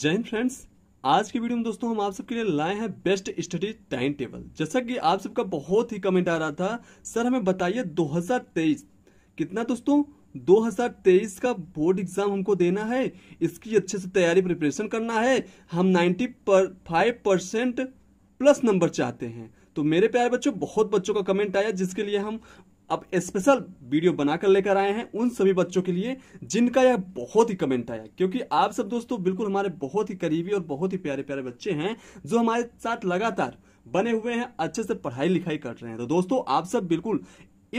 जय हिंद फ्रेंड्स आज की वीडियो में दोस्तों हम आप सबके लिए लाए हैं बेस्ट स्टडी टाइम टेबल जैसा कि आप सबका बहुत ही कमेंट आ रहा था सर हमें बताइए 2023 कितना दोस्तों 2023 का बोर्ड एग्जाम हमको देना है इसकी अच्छे से तैयारी प्रिपरेशन करना है हम 90 पर फाइव परसेंट प्लस नंबर चाहते हैं तो मेरे प्यारे बच्चों बहुत बच्चों का कमेंट आया जिसके लिए हम अब स्पेशल वीडियो बनाकर लेकर आए हैं उन सभी बच्चों के लिए जिनका यह बहुत ही कमेंट आया क्योंकि आप सब दोस्तों बिल्कुल हमारे बहुत ही करीबी और बहुत ही प्यारे प्यारे बच्चे हैं जो हमारे साथ लगातार बने हुए हैं अच्छे से पढ़ाई लिखाई कर रहे हैं तो दोस्तों आप सब बिल्कुल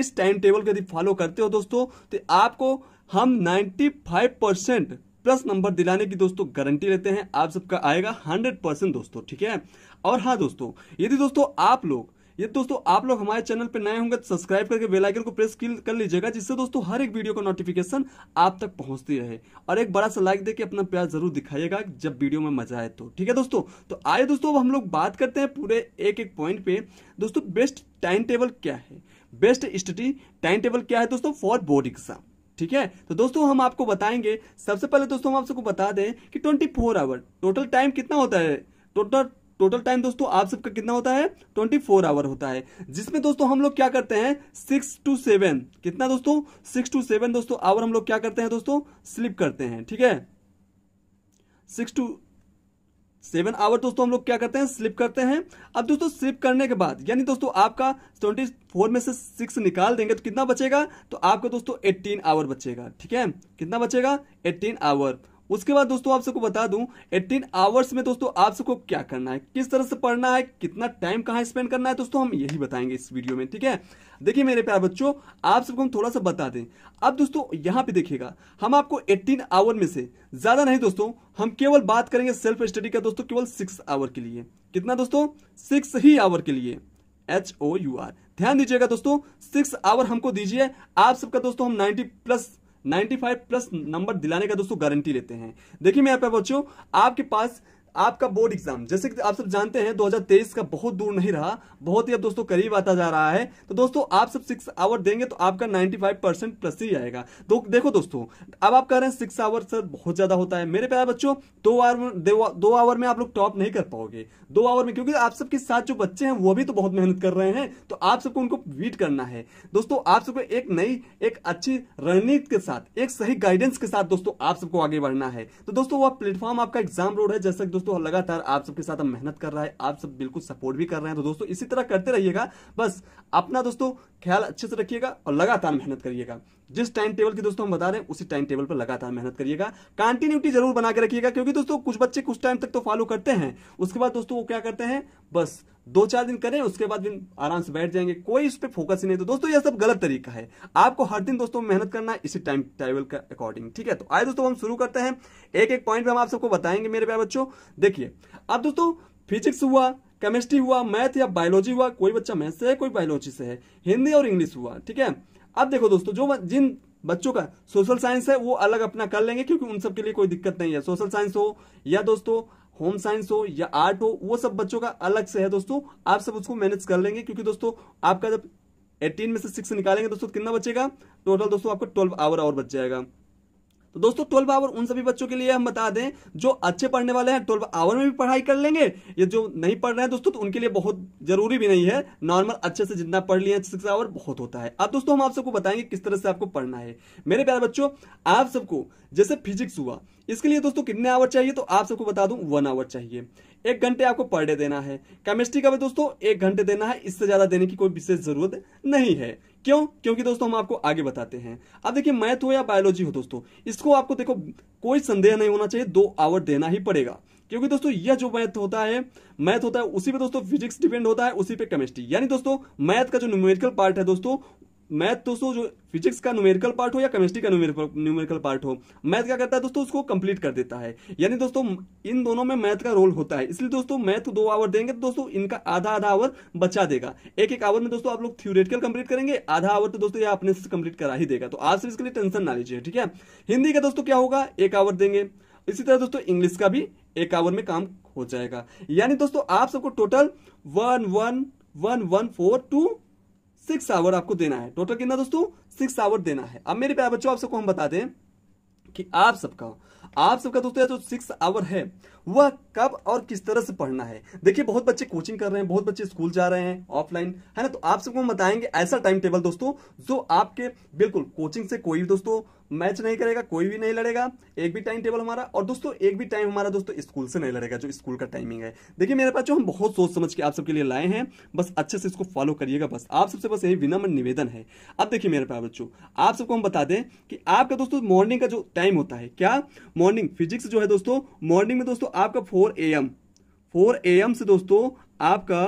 इस टाइम टेबल को यदि फॉलो करते हो दोस्तों तो आपको हम फाइव परसेंट प्लस नंबर दिलाने की दोस्तों गारंटी लेते हैं आप सबका आएगा 100 परसेंट दोस्तों ठीक है और हाँ दोस्तों यदि दोस्तों आप लोग ये दोस्तों आप लोग हमारे चैनल पर नए होंगे तो सब्सक्राइब करके बेल आइकन को प्रेस कर लीजिएगा जिससे दोस्तों हर एक वीडियो का नोटिफिकेशन आप तक पहुंचती रहे और एक बड़ा सा लाइक देके अपना प्यार जरूर दिखाइएगा जब वीडियो में मजा आए तो ठीक है दोस्तों तो आइए दोस्तों अब हम लोग बात करते हैं पूरे एक एक पॉइंट पे दोस्तों बेस्ट टाइम टेबल क्या है बेस्ट स्टडी टाइम टेबल क्या है दोस्तों फॉर बोर्ड एग्जाम ठीक है तो दोस्तों हम आपको बताएंगे सबसे पहले दोस्तों हम आप सबको बता दें कि 24 आवर टोटल टाइम कितना होता है टोटल टोटल टाइम दोस्तों आप सबका कितना होता है ट्वेंटी फोर आवर होता है जिसमें दोस्तों हम लोग क्या करते हैं सिक्स टू सेवन कितना दोस्तों सिक्स टू सेवन दोस्तों आवर हम लोग क्या करते हैं दोस्तों स्लिप करते हैं ठीक है सिक्स टू सेवन आवर दोस्तों हम लोग क्या करते हैं स्लिप करते हैं अब दोस्तों स्लिप करने के बाद यानी दोस्तों आपका ट्वेंटी फोर में से सिक्स निकाल देंगे तो कितना बचेगा तो आपका दोस्तों एट्टीन आवर बचेगा ठीक है कितना बचेगा एट्टीन आवर उसके बाद दोस्तों आप सबको बता दूं एटीन आवर्स में दोस्तों आप सबको क्या करना है किस तरह से पढ़ना है कितना टाइम कहाँ स्पेंड करना है दोस्तों हम यही बताएंगे इस वीडियो में ठीक है देखिए मेरे प्यार बच्चों आप सबको हम थोड़ा सा बता दें अब दोस्तों यहाँ पे देखिएगा हम आपको 18 आवर में से ज्यादा नहीं दोस्तों हम केवल बात करेंगे सेल्फ स्टडी का दोस्तों केवल सिक्स आवर के लिए कितना दोस्तों सिक्स ही आवर के लिए एच ओ यू आर ध्यान दीजिएगा दोस्तों सिक्स आवर हमको दीजिए आप सबका दोस्तों हम नाइनटी प्लस 95 प्लस नंबर दिलाने का दोस्तों गारंटी लेते हैं देखिए मैं यहाँ पे बच्चों आपके पास आपका बोर्ड एग्जाम जैसे कि आप सब जानते हैं 2023 का बहुत दूर नहीं रहा बहुत ही अब दोस्तों करीब आता जा रहा है तो दोस्तों आप सब सिक्स आवर देंगे तो आपका 95 परसेंट प्लस ही आएगा तो देखो दोस्तों अब आप कह रहे हैं सिक्स आवर सर बहुत ज्यादा होता है मेरे प्यारे बच्चों दो आवर दो आवर में आप लोग टॉप नहीं कर पाओगे दो आवर में क्योंकि आप सबके साथ जो बच्चे हैं वो भी तो बहुत मेहनत कर रहे हैं तो आप सबको उनको वीट करना है दोस्तों आप सबको एक नई एक अच्छी रणनीति के साथ एक सही गाइडेंस के साथ दोस्तों आप सबको आगे बढ़ना है तो दोस्तों वह प्लेटफॉर्म आपका एग्जाम रोड है जैसा दोस्तों लगातार आप सबके साथ मेहनत कर रहा है आप सब बिल्कुल सपोर्ट भी कर रहे हैं तो दोस्तों इसी तरह करते रहिएगा बस अपना दोस्तों ख्याल अच्छे से रखिएगा और लगातार मेहनत करिएगा जिस टाइम टेबल की दोस्तों हम बता रहे हैं उसी टाइम टेबल पर लगातार मेहनत करिएगा कंटिन्यूटी जरूर बना के रखिएगा क्योंकि दोस्तों कुछ बच्चे कुछ टाइम तक तो फॉलो करते हैं उसके बाद दोस्तों वो क्या करते हैं बस दो चार दिन करें उसके बाद दिन आराम से बैठ जाएंगे कोई उस पर फोकस ही नहीं तो दोस्तों यह सब गलत तरीका है आपको हर दिन दोस्तों मेहनत करना है इसी टाइम टेबल के अकॉर्डिंग ठीक है तो आए दोस्तों हम शुरू करते हैं एक एक पॉइंट हम आप सबको बताएंगे मेरे प्यार बच्चों देखिए अब दोस्तों फिजिक्स हुआ केमिस्ट्री हुआ मैथ या बायोलॉजी हुआ कोई बच्चा मैथ से है कोई बायोलॉजी से है हिंदी और इंग्लिश हुआ ठीक है अब देखो दोस्तों जो जिन बच्चों का सोशल साइंस है वो अलग अपना कर लेंगे क्योंकि उन सब के लिए कोई दिक्कत नहीं है सोशल साइंस हो या दोस्तों होम साइंस हो या आर्ट हो वो सब बच्चों का अलग से है दोस्तों आप सब उसको मैनेज कर लेंगे क्योंकि दोस्तों आपका जब एटीन में से सिक्स निकालेंगे दोस्तों कितना बचेगा टोटल दोस्तों आपका ट्वेल्व आवर और बच जाएगा तो दोस्तों ट्वेल्व आवर उन सभी बच्चों के लिए हम बता दें जो अच्छे पढ़ने वाले हैं ट्वेल्व आवर में भी पढ़ाई कर लेंगे ये जो नहीं पढ़ रहे हैं दोस्तों तो उनके लिए बहुत जरूरी भी नहीं है नॉर्मल अच्छे से जितना पढ़ लिया सिक्स आवर बहुत होता है अब दोस्तों हम आप सबको बताएंगे किस तरह से आपको पढ़ना है मेरे प्यारे बच्चों आप सबको जैसे फिजिक्स हुआ इसके लिए दोस्तों कितने आवर चाहिए तो आप सबको बता दूं वन आवर चाहिए एक घंटे आपको पर डे देना है केमिस्ट्री का भी दोस्तों एक घंटे देना है इससे ज्यादा देने की कोई विशेष जरूरत नहीं है क्यों क्योंकि दोस्तों हम आपको आगे बताते हैं अब देखिए मैथ हो तो या बायोलॉजी हो दोस्तों इसको आपको देखो कोई संदेह नहीं होना चाहिए दो आवर देना ही पड़ेगा क्योंकि दोस्तों यह जो मैथ होता है मैथ होता है उसी पे दोस्तों फिजिक्स डिपेंड होता है उसी पे केमिस्ट्री यानी दोस्तों मैथ का जो न्यूमेरिकल पार्ट है दोस्तों मैथ दोस्तों जो फिजिक्स का न्यूमेरिकल पार्ट हो या केमिस्ट्री का न्यूमेरिकल पार्ट हो मैथ क्या करता है दोस्तों उसको कंप्लीट कर देता है यानी दोस्तों इन दोनों में मैथ का रोल होता है इसलिए दोस्तों मैथ दो आवर देंगे तो दोस्तों इनका आधा आधा आवर बचा देगा एक एक आवर में दोस्तों आप लोग थ्योरेटिकल कंप्लीट करेंगे आधा आवर तो दोस्तों यह अपने से कंप्लीट करा ही देगा तो आज से इसके लिए टेंशन ना लीजिए ठीक है हिंदी का दोस्तों क्या होगा एक आवर देंगे इसी तरह दोस्तों इंग्लिश का भी एक आवर में काम हो जाएगा यानी दोस्तों आप सबको total one one one one four two six hour आपको देना है टोटल कितना दोस्तों सिक्स आवर देना है अब मेरे प्यार बच्चों आप सबको हम बता दें कि आप सबका आप सबका दोस्तों जो सिक्स आवर है वह कब और किस तरह से पढ़ना है देखिए बहुत बच्चे कोचिंग कर रहे हैं बहुत बच्चे स्कूल जा रहे हैं ऑफलाइन है ना तो आप सबको हम बताएंगे ऐसा टाइम टेबल दोस्तों जो आपके बिल्कुल कोचिंग से कोई दोस्तों मैच नहीं करेगा कोई भी नहीं लड़ेगा एक भी टाइम टेबल हमारा और दोस्तों एक भी टाइम हमारा दोस्तों स्कूल से नहीं लड़ेगा जो स्कूल का टाइमिंग है देखिए मेरे पास जो हम बहुत सोच समझ के आप सबके लिए लाए हैं बस अच्छे से इसको फॉलो करिएगा बस आप सबसे बस यही विनम्र निवेदन है अब देखिए मेरे पास बच्चों आप सबको हम बता दें कि आपका दोस्तों मॉर्निंग का जो टाइम होता है क्या मॉर्निंग फिजिक्स जो है दोस्तों मॉर्निंग में दोस्तों आपका four A M four A M से दोस्तों आपका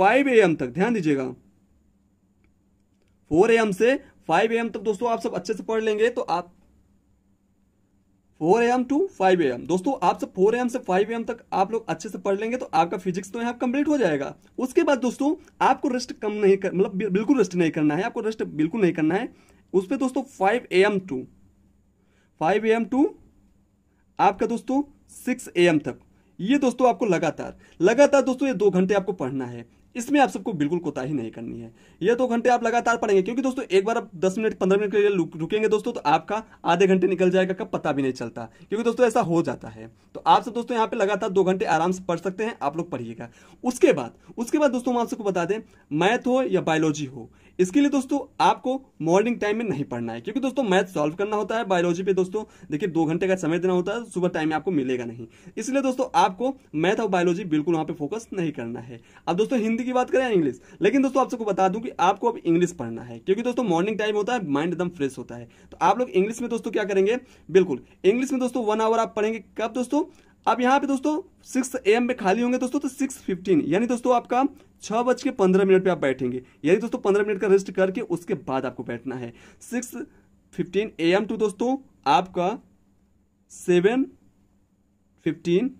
फाइव ए एम तक ध्यान दीजिएगा फोर ए एम से फाइव ए एम तक दोस्तों आप सब अच्छे से पढ़ लेंगे तो आप four M to five M दोस्तों आप सब फोर एम से फाइव एम तक आप लोग अच्छे से पढ़ लेंगे तो आपका फिजिक्स तो यहाँ कंप्लीट हो जाएगा उसके बाद दोस्तों आपको रेस्ट कम नहीं कर मतलब बिल्कुल रेस्ट नहीं करना है आपको रेस्ट बिल्कुल नहीं करना है उस पर दोस्तों five A M to five M to आपका दोस्तों सिक्स एम तक ये दोस्तों आपको लगातार लगातार दोस्तों ये दो घंटे आपको पढ़ना है इसमें आप सबको बिल्कुल कोताही नहीं करनी है ये दो घंटे आप लगातार पढ़ेंगे क्योंकि दोस्तों एक बार आप दस मिनट पंद्रह मिनट के लिए रुकेंगे दोस्तों तो आपका आधे घंटे निकल जाएगा कब पता भी नहीं चलता क्योंकि दोस्तों ऐसा हो जाता है तो आप सब दोस्तों यहाँ पे लगातार दो घंटे आराम से पढ़ सकते हैं आप लोग पढ़िएगा उसके बाद उसके बाद दोस्तों आप सबको बता दें मैथ हो या बायोलॉजी हो इसके लिए दोस्तों आपको मॉर्निंग टाइम में नहीं पढ़ना है क्योंकि दोस्तों मैथ सॉल्व करना होता है बायोलॉजी पे दोस्तों देखिए दो घंटे का समय देना होता है सुबह टाइम में आपको मिलेगा नहीं इसलिए दोस्तों आपको मैथ और बायोलॉजी बिल्कुल वहां पे फोकस नहीं करना है अब दोस्तों हिंदी की बात करें इंग्लिश लेकिन दोस्तों आप सबको बता दू की आपको अब इंग्लिश पढ़ना है क्योंकि दोस्तों मॉर्निंग टाइम होता है माइंड एकदम फ्रेश होता है तो आप लोग इंग्लिश में दोस्तों क्या करेंगे बिल्कुल इंग्लिश में दोस्तों वन आवर आप पढ़ेंगे कब दोस्तों अब यहाँ पे दोस्तों सिक्स ए एम पे खाली होंगे दोस्तों तो सिक्स फिफ्टीन यानी दोस्तों आपका छह बज के पंद्रह मिनट पर आप बैठेंगे यानी दोस्तों पंद्रह मिनट का रेस्ट करके उसके बाद आपको बैठना है six fifteen A M to दोस्तों आपका सेवन फिफ्टीन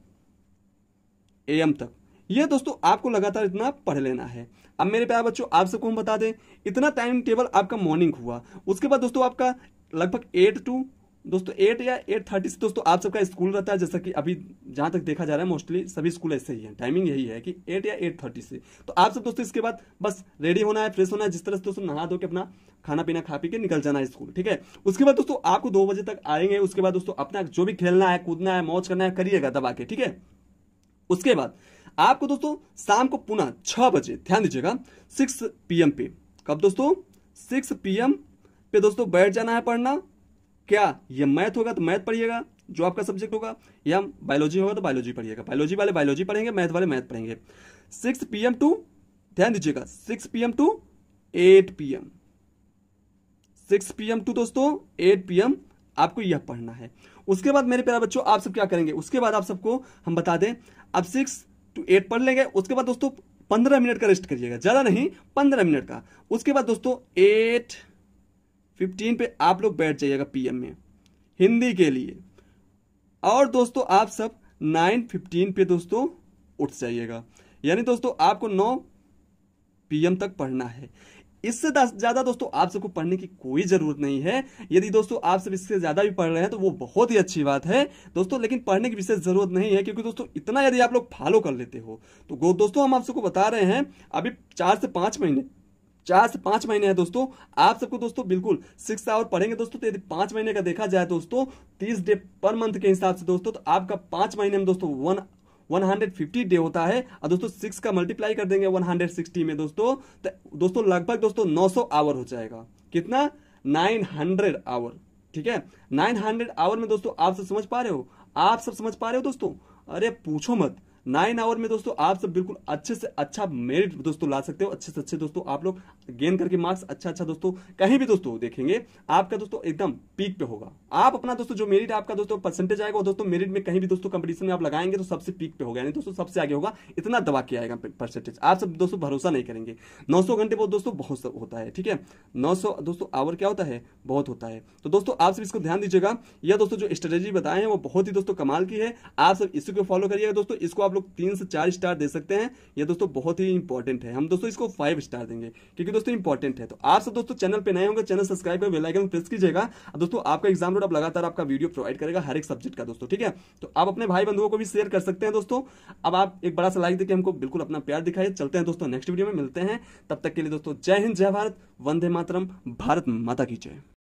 ए एम तक ये दोस्तों आपको लगातार इतना पढ़ लेना है अब मेरे प्यारे बच्चों आप सबको हम बता दें इतना टाइम टेबल आपका मॉर्निंग हुआ उसके बाद दोस्तों आपका लगभग एट टू दोस्तों एट या एट थर्टी से दोस्तों आप सबका स्कूल रहता है जैसा कि अभी जहाँ तक देखा जा रहा है मोस्टली सभी स्कूल ऐसे ही हैं टाइमिंग यही है कि एट या एट थर्टी से तो आप सब दोस्तों इसके बाद बस रेडी होना है फ्रेश होना है जिस तरह से दोस्तों नहा धो के अपना खाना पीना खा पी के निकल जाना है स्कूल ठीक है उसके बाद दोस्तों आपको दो बजे तक आएंगे उसके बाद दोस्तों अपना जो भी खेलना है कूदना है मौज करना है करिएगा दबा के ठीक है उसके बाद आपको दोस्तों शाम को पुनः छह बजे ध्यान दीजिएगा सिक्स पीएम पे कब दोस्तों सिक्स पीएम पे दोस्तों बैठ जाना है पढ़ना क्या ये मैथ होगा तो मैथ पढ़िएगा जो आपका सब्जेक्ट होगा या बायोलॉजी होगा तो बायोलॉजी पढ़िएगा बायोलॉजी वाले बायोलॉजी पढ़ेंगे मैथ वाले मैथ पढ़ेंगे सिक्स पी एम टू ध्यान दीजिएगा six P M to eight P M six P M to दोस्तों एट पी एम आपको यह पढ़ना है उसके बाद मेरे प्यारे बच्चों आप सब क्या करेंगे उसके बाद आप सबको हम बता दें आप सिक्स टू एट पढ़ लेंगे उसके बाद दोस्तों पंद्रह मिनट का रेस्ट करिएगा ज़्यादा नहीं पंद्रह मिनट का उसके बाद दोस्तों एट फिफ्टीन पे आप लोग बैठ जाइएगा पीएम में हिंदी के लिए और दोस्तों आप सब नाइन फिफ्टीन पे दोस्तों उठ जाइएगा यानी दोस्तों आपको नौ पीएम तक पढ़ना है इससे ज़्यादा दोस्तों आप सबको पढ़ने की कोई ज़रूरत नहीं है यदि दोस्तों आप सब इससे ज़्यादा भी पढ़ रहे हैं तो वो बहुत ही अच्छी बात है दोस्तों लेकिन पढ़ने की विशेष ज़रूरत नहीं है क्योंकि दोस्तों इतना यदि आप लोग फॉलो कर लेते हो तो दोस्तों हम आप सबको बता रहे हैं अभी चार से पांच महीने चार से पांच महीने है दोस्तों आप सबको दोस्तों बिल्कुल सिक्स आवर पढ़ेंगे दोस्तों तो यदि पांच महीने का देखा जाए दोस्तों तीस डे पर मंथ के हिसाब से दोस्तों तो आपका पांच महीने में दोस्तों वन 150 डे होता है और दोस्तों सिक्स का मल्टीप्लाई कर देंगे 160 में दोस्तों तो दोस्तों लगभग दोस्तों 900 आवर हो जाएगा कितना 900 आवर ठीक है 900 आवर में दोस्तों आप सब समझ पा रहे हो आप सब समझ पा रहे हो दोस्तों अरे पूछो मत नाइन आवर में दोस्तों आप सब बिल्कुल अच्छे से अच्छा मेरिट दोस्तों ला सकते हो अच्छे से अच्छे दोस्तों आप लोग गेन करके मार्क्स अच्छा अच्छा दोस्तों कहीं भी दोस्तों देखेंगे आपका दोस्तों एकदम पीक पे होगा आप अपना दोस्तों जो मेरिट आपका दोस्तों परसेंटेज आएगा दोस्तों मेरिट में कहीं भी दोस्तों कंपटीशन में आप लगाएंगे तो सबसे पीक पे होगा यानी दोस्तों सबसे आगे होगा इतना दबा के आएगा परसेंटेज आप सब दोस्तों भरोसा नहीं करेंगे नौ घंटे बहुत दोस्तों बहुत होता है ठीक है नौ दोस्तों आवर क्या होता है बहुत होता है तो दोस्तों आप सब इसको ध्यान दीजिएगा यह दोस्तों जो स्ट्रेटेजी बताए हैं वो बहुत ही दोस्तों कमाल की है आप सब इसी को फॉलो करिएगा दोस्तों इसको आप लोग तीन से चार स्टार दे सकते हैं ये दोस्तों बहुत ही इंपॉर्टेंट है हम दोस्तों इसको फाइव स्टार देंगे क्योंकि दोस्तों इंपॉर्टेंट है तो आप सब दोस्तों चैनल पर नए होंगे चैनल सब्सक्राइब कर बेलाइकन प्रेस कीजिएगा दोस्तों आपका एग्जाम रोड लगातार आपका वीडियो प्रोवाइड करेगा हर एक सब्जेक्ट का दोस्तों ठीक है तो आप अपने भाई बंधुओं को भी शेयर कर सकते हैं दोस्तों अब आप एक बड़ा सा लाइक देखिए हमको बिल्कुल अपना प्यार दिखाइए चलते हैं दोस्तों नेक्स्ट वीडियो में मिलते हैं तब तक के लिए दोस्तों जय हिंद जय भारत वंदे मातरम भारत माता की जय